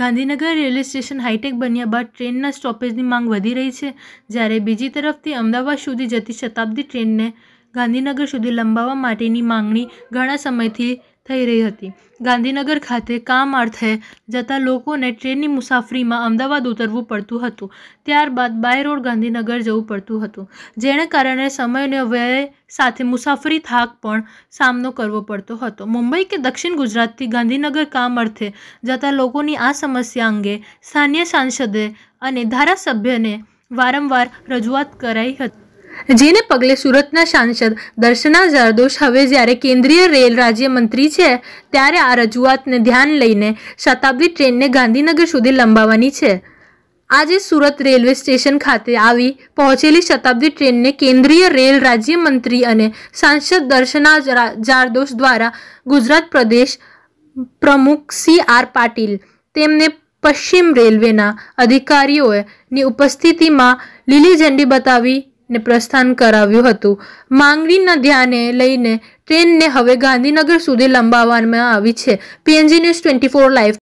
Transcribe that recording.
Gandhinagar railway station high tech બન્યા બાદ ટ્રેનના સ્ટોપેજની માંગ વધી રહી છે જ્યારે બીજી તરફથી અમદાવાદ સુધી જતી શતાબ્દી ટ્રેનને ગાંધીનગર સુધી લંબાવવા માટેની માંગણી ઘણા સમયથી થઈ રહી હતી ગાંધીનગર ખાતે કામ અર્થે જતા લોકોને ટ્રેનની મુસાફરીમાં અમદાવાદ ઉતરવું પડતું હતું ત્યારબાદ બાય રોડ ગાંધીનગર જવું પડતું હતું જેને કારણે સમયને વ્યય સાથે મુસાફરી થાક પણ સામનો કરવો પડતો હતો મુંબઈ કે દક્ષિણ ગુજરાતથી ગાંધીનગર કામ અર્થે જતા લોકોની આ સમસ્યા અંગે સ્થાનિય સાંસદે અને ધારાસભ્યને વારંવાર રજૂઆત કરાઈ હતી જેને પગલે સુરતના સાંસદ દર્શના જરદોશ હવે જ્યારે કેન્દ્રીય રેલ રાજ્યમંત્રી છે ત્યારે આ રજૂઆતને ધ્યાન લઈને શતાબ્દી ટ્રેનને ગાંધીનગર સુધી લંબાવવાની છે આજે સુરત રેલવે સ્ટેશન ખાતે આવી પહોંચેલી શતાબ્દી ટ્રેનને કેન્દ્રીય રેલ રાજ્યમંત્રી અને સાંસદ દર્શના જારદોષ દ્વારા ગુજરાત પ્રદેશ પ્રમુખ સી આર પાટીલ તેમને પશ્ચિમ રેલવેના અધિકારીઓની ઉપસ્થિતિમાં લીલી ઝંડી બતાવી ને પ્રસ્થાન કરાવ્યું હતું માંગણીના ધ્યાને લઈને ટ્રેનને હવે ગાંધીનગર સુધી લંબાવવામાં આવી છે પીએનજી ટ્વેન્ટી ફોર લાઈફ